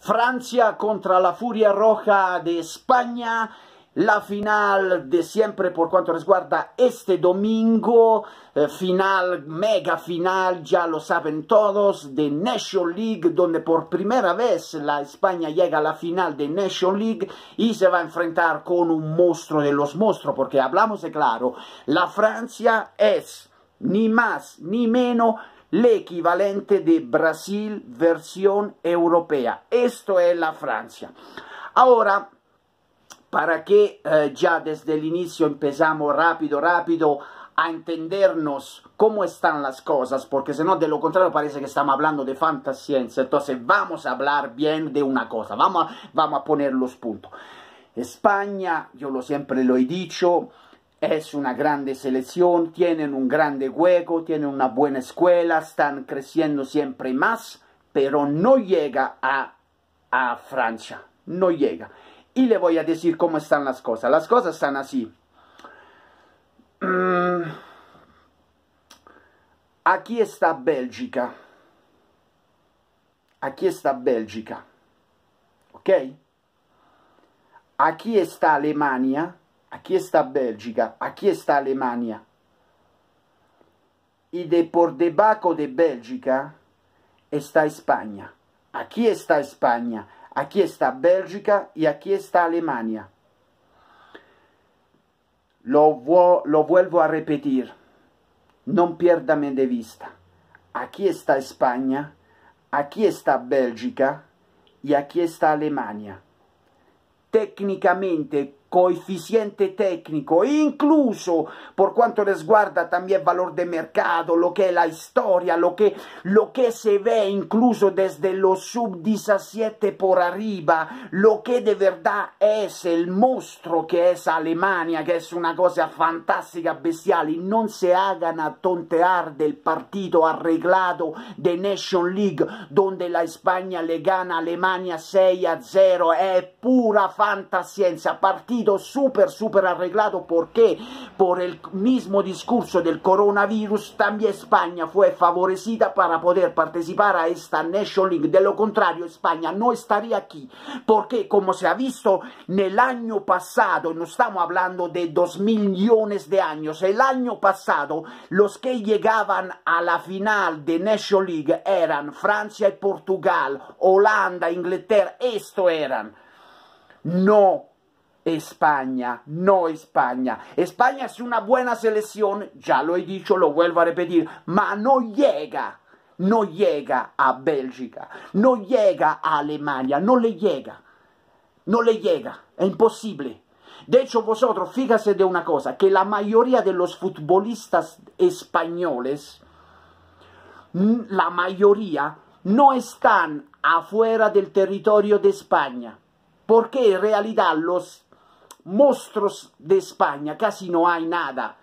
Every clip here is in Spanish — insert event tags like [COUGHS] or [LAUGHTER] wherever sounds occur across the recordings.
Francia contra la Furia Roja de España. La final de siempre por cuanto resguarda este domingo, eh, final, mega final, ya lo saben todos, de National League, donde por primera vez la España llega a la final de National League y se va a enfrentar con un monstruo de los monstruos, porque hablamos de claro, la Francia es ni más ni menos equivalente de Brasil versión europea. Esto es la Francia. Ahora, para que eh, ya desde el inicio empezamos rápido, rápido a entendernos cómo están las cosas, porque si no, de lo contrario parece que estamos hablando de fantasciencia. Entonces vamos a hablar bien de una cosa, vamos a, vamos a poner los puntos. España, yo lo siempre lo he dicho, es una grande selección, tienen un grande juego, tienen una buena escuela, están creciendo siempre más, pero no llega a, a Francia, no llega. Y le voy a decir cómo están las cosas. Las cosas están así. Mm. Aquí está Bélgica. Aquí está Bélgica. ¿Ok? Aquí está Alemania a chi sta Belgica, a chi sta Alemania. E de por debajo de Belgica está España. Aquí está España, aquí está Bélgica y aquí está Alemania. Lo, lo vuelvo a repetir, non pierdame de vista. Aquí está España, aquí está Bélgica y aquí está Alemania. Tecnicamente coefficiente tecnico, incluso por quanto riguarda guarda también valor de mercado, lo que es la historia, lo que, lo que se ve incluso desde los sub-17 por arriba, lo que de verdad es el monstruo que es Alemania, que es una cosa fantástica, bestial, y no se hagan a tontear del partido arreglado de Nation League, donde la España le gana a Alemania 6 a 0, es pura fantascienza, partido Super súper, súper arreglado. Porque Por el mismo discurso del coronavirus, también España fue favorecida para poder participar a esta Nation League. De lo contrario, España no estaría aquí. Porque, como se ha visto En el año pasado, no estamos hablando de dos millones de años, el año pasado los que llegaban a la final de National League eran Francia y Portugal, Holanda, Inglaterra, esto eran. No España, no España. España es una buena selección, ya lo he dicho, lo vuelvo a repetir, pero no llega, no llega a Bélgica, no llega a Alemania, no le llega, no le llega, es imposible. De hecho, vosotros, fíjate de una cosa, que la mayoría de los futbolistas españoles, mm, la mayoría, no están afuera del territorio de España, porque en realidad los monstruos de España, casi no hay nada.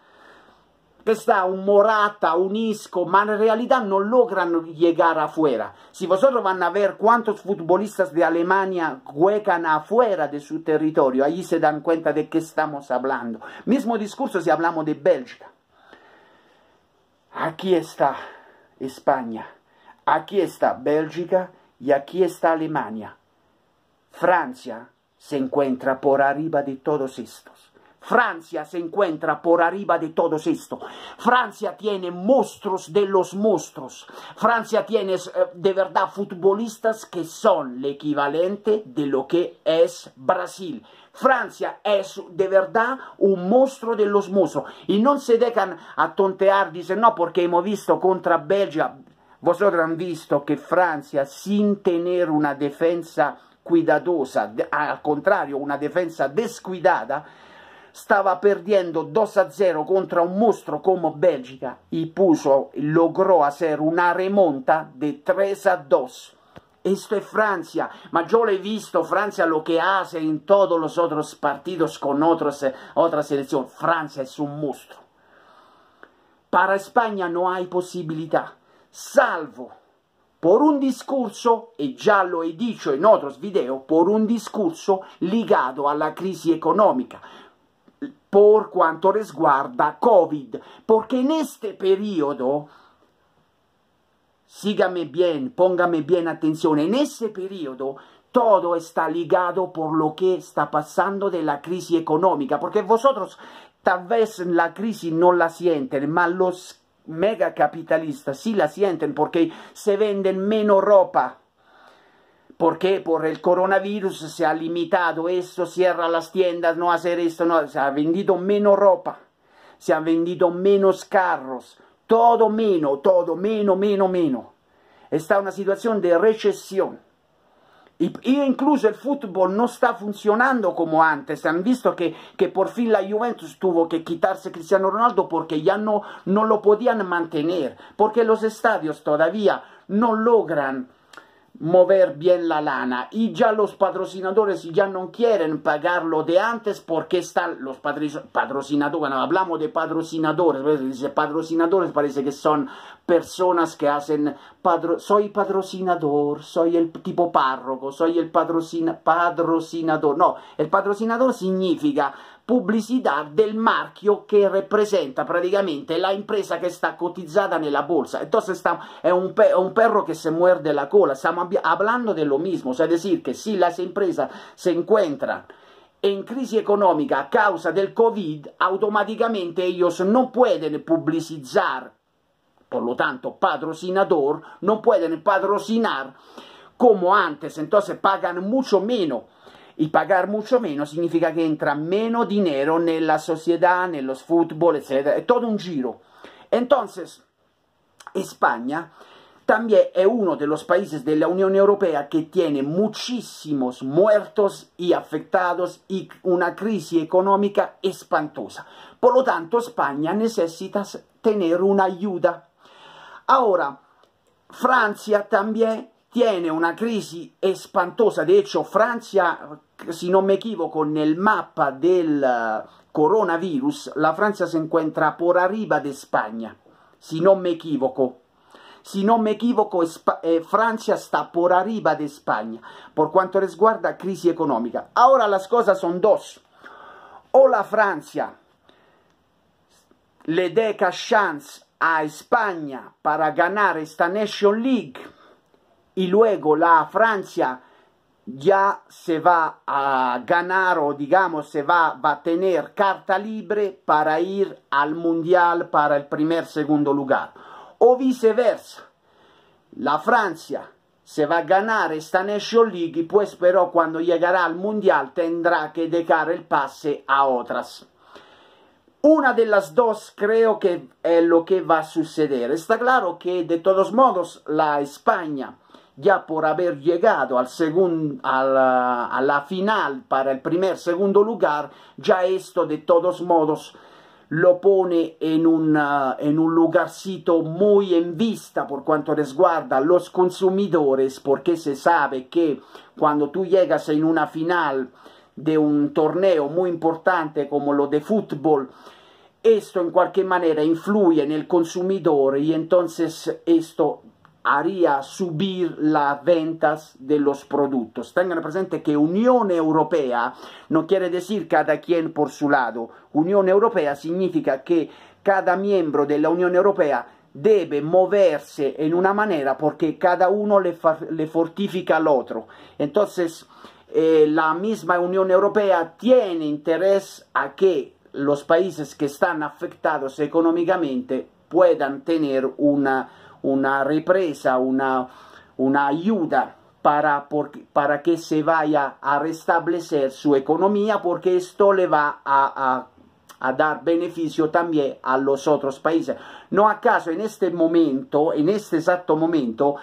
Que está un Morata, un Isco, ma en realidad no logran llegar afuera. Si vosotros van a ver cuántos futbolistas de Alemania juegan afuera de su territorio, ahí se dan cuenta de qué estamos hablando. Mismo discurso si hablamos de Bélgica. Aquí está España, aquí está Bélgica y aquí está Alemania. Francia se encuentra por arriba de todos estos. Francia se encuentra por arriba de todos estos. Francia tiene monstruos de los monstruos. Francia tiene eh, de verdad futbolistas que son el equivalente de lo que es Brasil. Francia es de verdad un monstruo de los monstruos. Y no se dejan tontear dicen, no, porque hemos visto contra Belgia. Vosotros han visto que Francia, sin tener una defensa squidatosa, al contrario una difesa desquidata, stava perdendo 2-0 a contro un mostro come Belgica e puso, logrò essere una remonta di 3-2. a Questo è Francia, ma yo lo visto, Francia lo che hace in tutti gli altri partiti con altre selezioni. Francia è un mostro. Para España non hai possibilità, salvo por un discurso, e già lo he dicho in otros video, por un discurso ligato alla crisi economica, por quanto riguarda Covid, perché in este periodo, sígame bien, póngame bien attenzione, in este periodo todo está ligato por lo che sta passando della crisi economica, económica, porque vosotros talvez la crisi non la sienten, lo los mega capitalista sí la sienten porque se venden menos ropa. Porque por el coronavirus se ha limitado esto, cierra las tiendas, no hacer esto, no, se ha vendido menos ropa, se han vendido menos carros, todo menos, todo menos, menos, menos. Está una situación de recesión incluso el fútbol no está funcionando como antes. Han visto que, que, por fin la Juventus tuvo que quitarse Cristiano Ronaldo porque ya no, no lo podían mantener, porque los estadios todavía no logran mover bien la lana y ya los patrocinadores ya no quieren pagarlo de antes porque están los patrocinadores, hablamos de patrocinadores, dice patrocinadores parece que son personas que hacen, soy patrocinador, soy el tipo párroco, soy el patrocinador, no, el patrocinador significa pubblicità del marchio che rappresenta praticamente la impresa che sta cotizzata nella bolsa. Entonces estamos, es, un pe, es un perro che se muerde la cola, Stiamo hablando de lo mismo, o sea, decir que si las empresas se encuentran en crisi economica a causa del COVID, automaticamente ellos no pueden publicizar, por lo tanto, patrocinador, non pueden patrocinare come antes, entonces pagano molto meno Y pagar mucho menos significa que entra menos dinero en la sociedad, en los fútbol, etc. Es todo un giro. Entonces, España también es uno de los países de la Unión Europea que tiene muchísimos muertos y afectados y una crisis económica espantosa. Por lo tanto, España necesita tener una ayuda. Ahora, Francia también tiene una crisi espantosa. di hecho, Francia, se non mi equivoco, nel mappa del eh, coronavirus, la Francia si encuentra por arriba de España, se non mi equivoco. Si non mi equivoco, eh, Francia sta por arriba de España, por cuanto resguarda crisi economica. Ora le cosas sono due. O la Francia le deca chance a España per ganare esta Nation League, y luego la Francia ya se va a ganar o digamos se va, a tener carta libre para ir al mundial para el primer segundo lugar o viceversa la Francia se va a ganar esta National League pues pero cuando llegará al mundial tendrá que dejar el pase a otras una de las dos creo que es lo que va a suceder está claro que de todos modos la España ya por haber llegado al segun, a, la, final para el primer, segundo lugar, ya esto de todos modos lo pone en, ah, en un lugarcito muy en vista por cuanto resguarda a los consumidores, porque se sabe que cuando tú llegas en una final de un torneo muy importante como lo de fútbol, esto en cualquier manera influye en el consumidor y entonces esto haría subir las ventas de los productos. Tengan presente que Unión Europea no quiere decir cada quien por su lado. Unión Europea significa que cada miembro de la Unión Europea debe moverse en una manera porque cada uno le, fortifica al otro. Entonces, eh, la misma Unión Europea tiene interés a que los países que están afectados económicamente puedan tener una una represa, una, una ayuda para, para, que se vaya a restablecer su economía, porque esto le va a, dar beneficio también a los otros países. No acaso en este momento, en este exacto momento,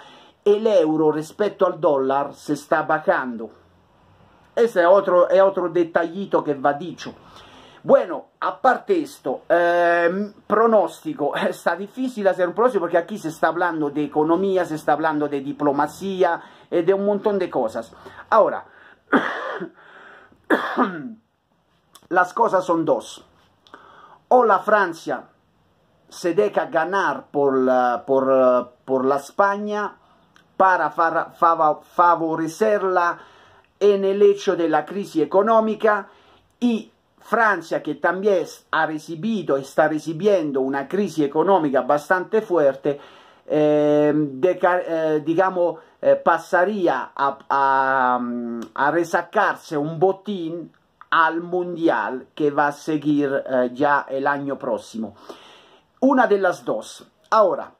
el euro respecto al dólar se está bajando. Este otro, es otro detallito que va dicho. Bueno, aparte parte esto, ehm, pronóstico, está eh, difícil hacer un pronóstico porque aquí se está hablando de economía, se está hablando de diplomacia, y e de un montón de cosas. Ahora, [COUGHS] las cosas son dos. O la Francia se deja ganar por la, España para favorecerla en el hecho de la crisis económica y Francia che también ha recibido e sta recibiendo una crisi economica bastante fuerte, ehm, eh, diciamo, eh, digamos, eh, pasaría a, a, a, resacarse un botín al Mundial che va a seguir ya el año próximo. Una delle las dos. Ahora,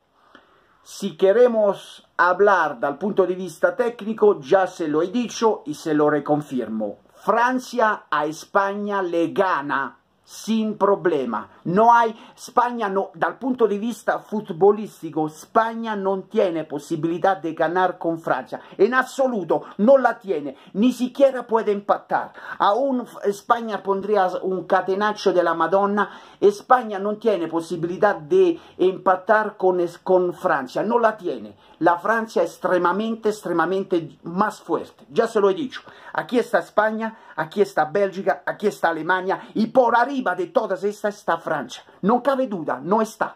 si queremos hablar dal punto di vista tecnico, già se lo he dicho e se lo reconfirmo. Francia a España le gana sin problema. No hai, Spagna no, dal punto di vista futbolistico, Spagna non tiene possibilità di ganar con Francia. In assoluto, non la tiene. Ni siquiera puede empatar. Aún España pondría un catenaccio della la Madonna. España non tiene possibilità di empatar con, con Francia. Non la tiene. La Francia è estremamente, estremamente más fuerte. Già se lo he dicho. Aquí está España, aquí está Bélgica, aquí está Alemania. Y por arriba de tutta questa Francia. Non cave duda, non está.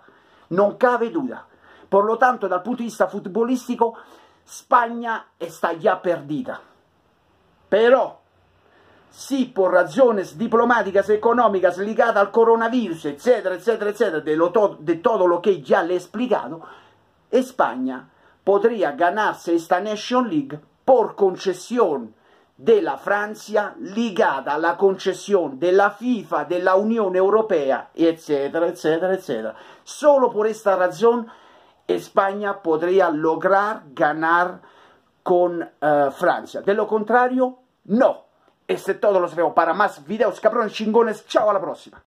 Non cave duda. Por lo tanto, dal punto di vista futbolistico, Spagna è già perdita. Però, sì, per ragioni diplomatiche economiche legate al coronavirus, eccetera, eccetera, eccetera, di tutto lo che già le ho spiegato, e Spagna potrebbe ganarsi questa Nation League per concessione della Francia ligata alla concessione della FIFA, della Unione Europea, eccetera, eccetera, eccetera. Solo per questa ragione Spagna potrebbe lograr ganar con eh, Francia. De lo contrario, no. E se todo, lo veo para más videos, cabrones chingones. Chao, a la